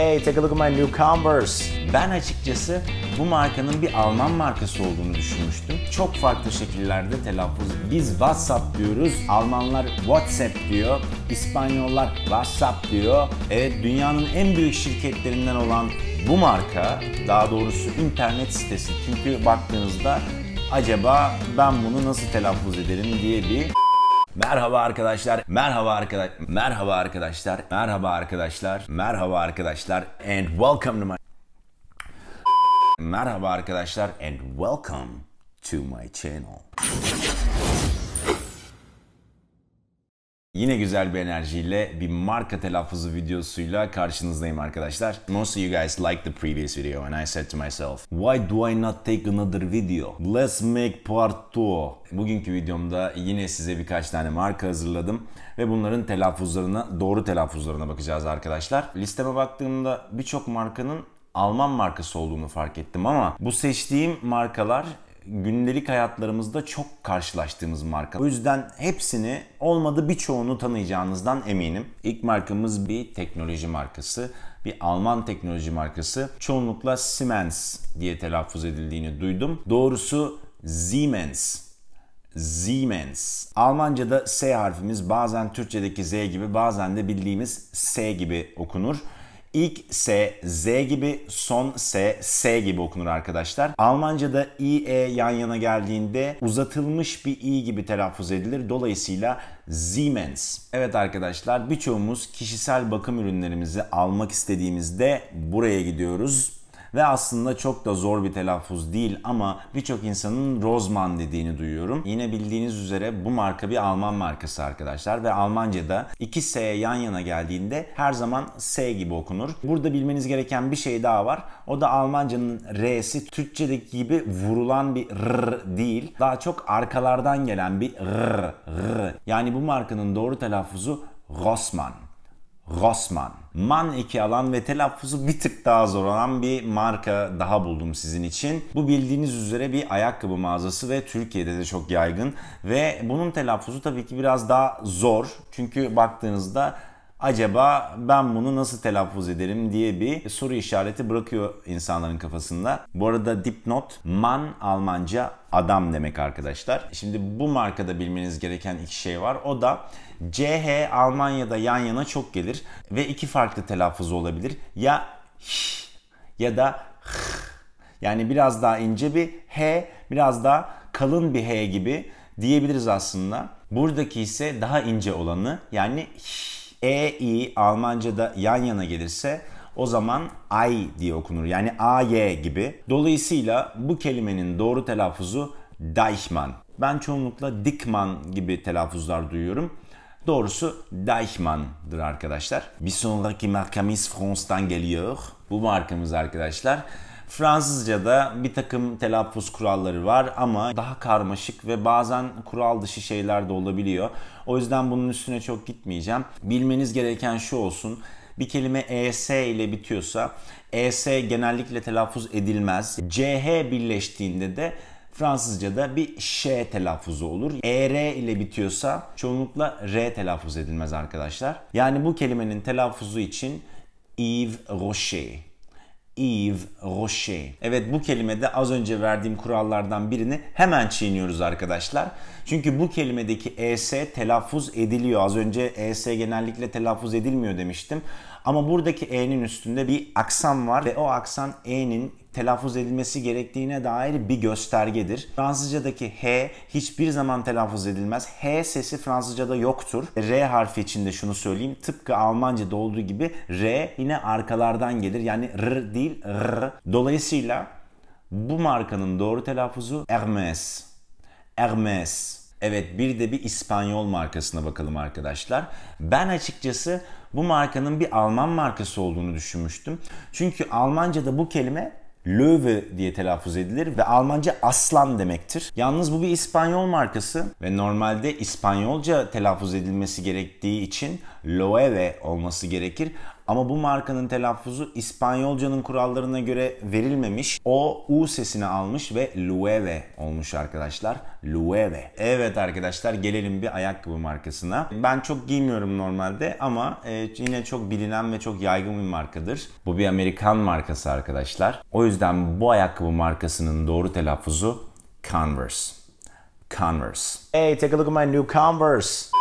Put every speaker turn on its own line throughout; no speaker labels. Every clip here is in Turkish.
Hey take a look at my new Converse. Ben açıkçası bu markanın bir Alman markası olduğunu düşünmüştüm. Çok farklı şekillerde telaffuz. Biz WhatsApp diyoruz, Almanlar WhatsApp diyor, İspanyollar WhatsApp diyor. Evet dünyanın en büyük şirketlerinden olan bu marka, daha doğrusu internet sitesi. Çünkü baktığınızda acaba ben bunu nasıl telaffuz ederim diye bir Merhaba arkadaşlar. Merhaba arkadaş. Merhaba arkadaşlar. Merhaba arkadaşlar. Merhaba arkadaşlar. And welcome to my Merhaba arkadaşlar and welcome to my channel. Yine güzel bir enerjiyle bir marka telaffuzu videosuyla karşınızdayım arkadaşlar. Most of you guys liked the previous video and I said to myself, why do I not take another video? Let's make part two. Bugünkü videomda yine size birkaç tane marka hazırladım ve bunların telaffuzlarına, doğru telaffuzlarına bakacağız arkadaşlar. Listeme baktığımda birçok markanın Alman markası olduğunu fark ettim ama bu seçtiğim markalar gündelik hayatlarımızda çok karşılaştığımız marka. O yüzden hepsini olmadı birçoğunu tanıyacağınızdan eminim. İlk markamız bir teknoloji markası. Bir Alman teknoloji markası. Çoğunlukla Siemens diye telaffuz edildiğini duydum. Doğrusu Siemens Siemens. Almanca'da S harfimiz bazen Türkçedeki Z gibi bazen de bildiğimiz S gibi okunur. İlk S, Z gibi, son S, S gibi okunur arkadaşlar. Almanca'da i, e yan yana geldiğinde uzatılmış bir i gibi telaffuz edilir. Dolayısıyla Siemens. Evet arkadaşlar birçoğumuz kişisel bakım ürünlerimizi almak istediğimizde buraya gidiyoruz. Ve aslında çok da zor bir telaffuz değil ama birçok insanın Rosman dediğini duyuyorum. Yine bildiğiniz üzere bu marka bir Alman markası arkadaşlar ve Almanca'da iki S yan yana geldiğinde her zaman S gibi okunur. Burada bilmeniz gereken bir şey daha var. O da Almanca'nın R'si Türkçedeki gibi vurulan bir R değil. Daha çok arkalardan gelen bir R. R. Yani bu markanın doğru telaffuzu Rossmann. Rossmann. Man eki alan ve telaffuzu bir tık daha zor olan bir marka daha buldum sizin için. Bu bildiğiniz üzere bir ayakkabı mağazası ve Türkiye'de de çok yaygın. Ve bunun telaffuzu tabii ki biraz daha zor. Çünkü baktığınızda acaba ben bunu nasıl telaffuz ederim diye bir soru işareti bırakıyor insanların kafasında. Bu arada dipnot man Almanca adam demek arkadaşlar. Şimdi bu markada bilmeniz gereken iki şey var. O da CH Almanya'da yan yana çok gelir ve iki farklı telaffuz olabilir. Ya h ya da h. Yani biraz daha ince bir h, biraz daha kalın bir h gibi diyebiliriz aslında. Buradaki ise daha ince olanı yani h e, I Almanca'da yan yana gelirse o zaman ay diye okunur. Yani ay gibi. Dolayısıyla bu kelimenin doğru telaffuzu Deichmann. Ben çoğunlukla Dikman gibi telaffuzlar duyuyorum. Doğrusu Deichmann'dır arkadaşlar. Bir sonraki markamız France'dan geliyor. Bu markamız arkadaşlar Fransızca'da bir takım telaffuz kuralları var ama daha karmaşık ve bazen kural dışı şeyler de olabiliyor. O yüzden bunun üstüne çok gitmeyeceğim. Bilmeniz gereken şu olsun. Bir kelime ES ile bitiyorsa ES genellikle telaffuz edilmez. CH birleştiğinde de Fransızca'da bir ş telaffuzu olur. ER ile bitiyorsa çoğunlukla R telaffuz edilmez arkadaşlar. Yani bu kelimenin telaffuzu için Yves Rocher Eve Rocher. Evet bu kelimede az önce verdiğim kurallardan birini hemen çiğniyoruz arkadaşlar. Çünkü bu kelimedeki ES telaffuz ediliyor. Az önce ES genellikle telaffuz edilmiyor demiştim. Ama buradaki E'nin üstünde bir aksan var ve o aksan E'nin telaffuz edilmesi gerektiğine dair bir göstergedir. Fransızcadaki H hiçbir zaman telaffuz edilmez. H sesi Fransızcada yoktur. R harfi için de şunu söyleyeyim. Tıpkı Almanca'da olduğu gibi R yine arkalardan gelir. Yani R değil R. Dolayısıyla bu markanın doğru telaffuzu Hermes. Hermes. Evet bir de bir İspanyol markasına bakalım arkadaşlar. Ben açıkçası bu markanın bir Alman markası olduğunu düşünmüştüm. Çünkü Almanca'da bu kelime Löwe diye telaffuz edilir ve Almanca aslan demektir. Yalnız bu bir İspanyol markası ve normalde İspanyolca telaffuz edilmesi gerektiği için Loewe olması gerekir. Ama bu markanın telaffuzu İspanyolcanın kurallarına göre verilmemiş. O U sesini almış ve Lueve olmuş arkadaşlar. Lueve. Evet arkadaşlar gelelim bir ayakkabı markasına. Ben çok giymiyorum normalde ama e, yine çok bilinen ve çok yaygın bir markadır. Bu bir Amerikan markası arkadaşlar. O yüzden bu ayakkabı markasının doğru telaffuzu Converse. Converse. Hey, take a look at my new Converse.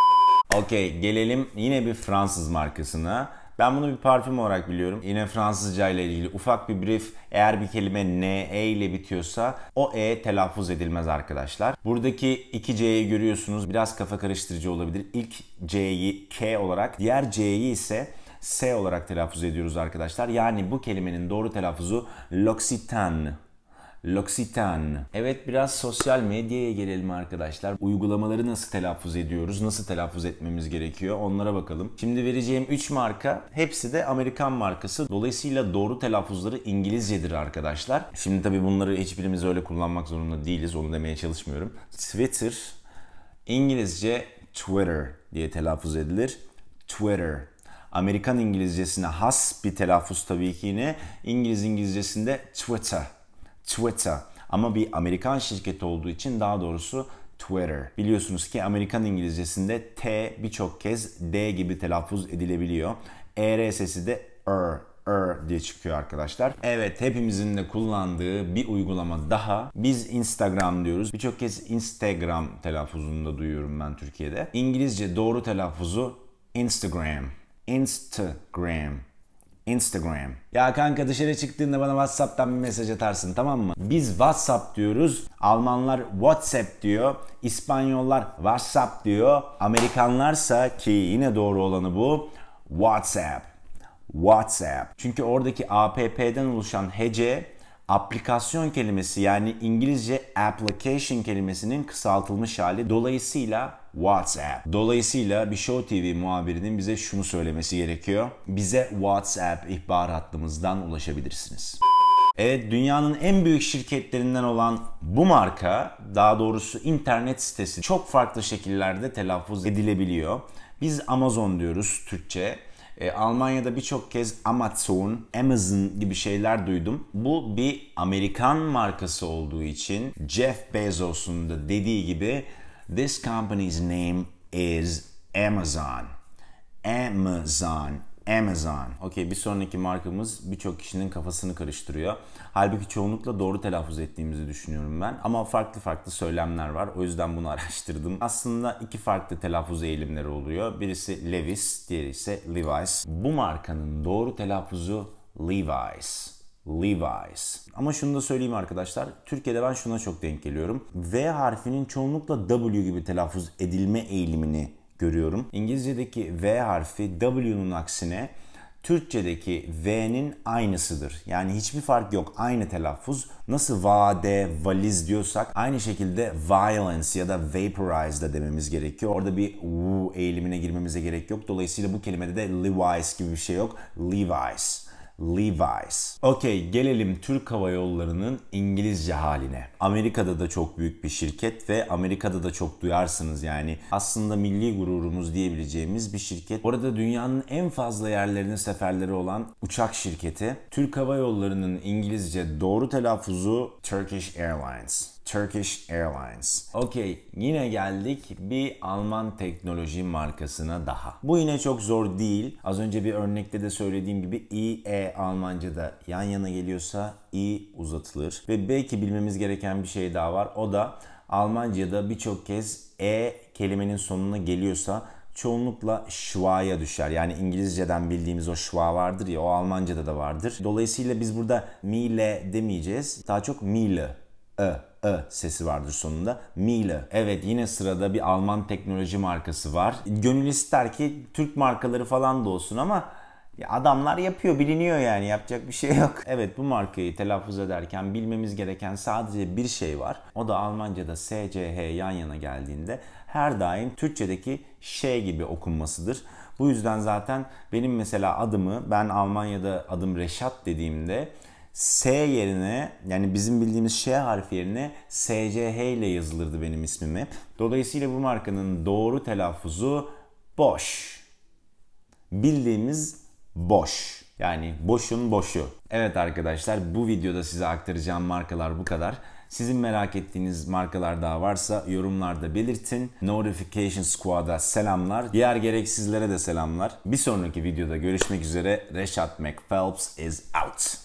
Okey gelelim yine bir Fransız markasına. Ben bunu bir parfüm olarak biliyorum. Yine Fransızca ile ilgili ufak bir brief. Eğer bir kelime ne E ile bitiyorsa o E telaffuz edilmez arkadaşlar. Buradaki iki C'yi görüyorsunuz. Biraz kafa karıştırıcı olabilir. İlk C'yi K olarak, diğer C'yi ise S olarak telaffuz ediyoruz arkadaşlar. Yani bu kelimenin doğru telaffuzu L'Occitane L'Occitane. Evet biraz sosyal medyaya gelelim arkadaşlar. Uygulamaları nasıl telaffuz ediyoruz? Nasıl telaffuz etmemiz gerekiyor? Onlara bakalım. Şimdi vereceğim 3 marka hepsi de Amerikan markası. Dolayısıyla doğru telaffuzları İngilizcedir arkadaşlar. Şimdi tabii bunları hiçbirimiz öyle kullanmak zorunda değiliz. Onu demeye çalışmıyorum. Twitter İngilizce Twitter diye telaffuz edilir. Twitter. Amerikan İngilizcesine has bir telaffuz tabii ki yine. İngiliz İngilizcesinde Twitter Twitter ama bir Amerikan şirketi olduğu için daha doğrusu Twitter. Biliyorsunuz ki Amerikan İngilizcesinde T birçok kez D gibi telaffuz edilebiliyor. ER sesi de R e, R e diye çıkıyor arkadaşlar. Evet hepimizin de kullandığı bir uygulama daha. Biz Instagram diyoruz. Birçok kez Instagram telaffuzunda duyuyorum ben Türkiye'de. İngilizce doğru telaffuzu Instagram. Instagram. Instagram. Ya kanka dışarı çıktığında bana WhatsApp'tan bir mesaj atarsın tamam mı? Biz WhatsApp diyoruz. Almanlar WhatsApp diyor. İspanyollar WhatsApp diyor. Amerikanlarsa ki yine doğru olanı bu WhatsApp. WhatsApp. Çünkü oradaki APP'den oluşan hece aplikasyon kelimesi yani İngilizce application kelimesinin kısaltılmış hali. Dolayısıyla WhatsApp. Dolayısıyla bir Show TV muhabirinin bize şunu söylemesi gerekiyor. Bize WhatsApp ihbar hattımızdan ulaşabilirsiniz. Evet dünyanın en büyük şirketlerinden olan bu marka daha doğrusu internet sitesi çok farklı şekillerde telaffuz edilebiliyor. Biz Amazon diyoruz Türkçe. E, Almanya'da birçok kez Amazon, Amazon gibi şeyler duydum. Bu bir Amerikan markası olduğu için Jeff Bezos'un da dediği gibi This company's name is Amazon. Amazon Amazon. Okey bir sonraki markamız birçok kişinin kafasını karıştırıyor. Halbuki çoğunlukla doğru telaffuz ettiğimizi düşünüyorum ben. Ama farklı farklı söylemler var. O yüzden bunu araştırdım. Aslında iki farklı telaffuz eğilimleri oluyor. Birisi Levis, diğeri ise Levi's. Bu markanın doğru telaffuzu Levi's. Levi's. Ama şunu da söyleyeyim arkadaşlar. Türkiye'de ben şuna çok denk geliyorum. V harfinin çoğunlukla W gibi telaffuz edilme eğilimini görüyorum. İngilizce'deki V harfi W'nun aksine Türkçedeki V'nin aynısıdır. Yani hiçbir fark yok. Aynı telaffuz. Nasıl vade, valiz diyorsak aynı şekilde violence ya da vaporize da dememiz gerekiyor. Orada bir u eğilimine girmemize gerek yok. Dolayısıyla bu kelimede de Levi's gibi bir şey yok. Levi's. Levi's. Okey gelelim Türk Hava Yolları'nın İngilizce haline. Amerika'da da çok büyük bir şirket ve Amerika'da da çok duyarsınız yani. Aslında milli gururumuz diyebileceğimiz bir şirket. Orada dünyanın en fazla yerlerine seferleri olan uçak şirketi. Türk Hava Yolları'nın İngilizce doğru telaffuzu Turkish Airlines. Turkish Airlines. Okey yine geldik bir Alman teknoloji markasına daha. Bu yine çok zor değil. Az önce bir örnekte de söylediğim gibi IE Almanca'da yan yana geliyorsa i e uzatılır. Ve belki bilmemiz gereken bir şey daha var. O da Almanca'da birçok kez e kelimenin sonuna geliyorsa çoğunlukla schwa'ya düşer. Yani İngilizceden bildiğimiz o schwa vardır ya o Almanca'da da vardır. Dolayısıyla biz burada mile demeyeceğiz. Daha çok mile ı, ı sesi vardır sonunda. Miele. Evet yine sırada bir Alman teknoloji markası var. Gönül ister ki Türk markaları falan da olsun ama adamlar yapıyor biliniyor yani yapacak bir şey yok. Evet bu markayı telaffuz ederken bilmemiz gereken sadece bir şey var. O da Almanca'da SCH yan yana geldiğinde her daim Türkçedeki şey gibi okunmasıdır. Bu yüzden zaten benim mesela adımı ben Almanya'da adım Reşat dediğimde S yerine yani bizim bildiğimiz Ş harfi yerine SCH ile yazılırdı benim ismimi. Dolayısıyla bu markanın doğru telaffuzu boş. Bildiğimiz boş. Yani boşun boşu. Evet arkadaşlar bu videoda size aktaracağım markalar bu kadar. Sizin merak ettiğiniz markalar daha varsa yorumlarda belirtin. Notification Squad'a selamlar. Diğer gereksizlere de selamlar. Bir sonraki videoda görüşmek üzere. Reşat McPhelps is out.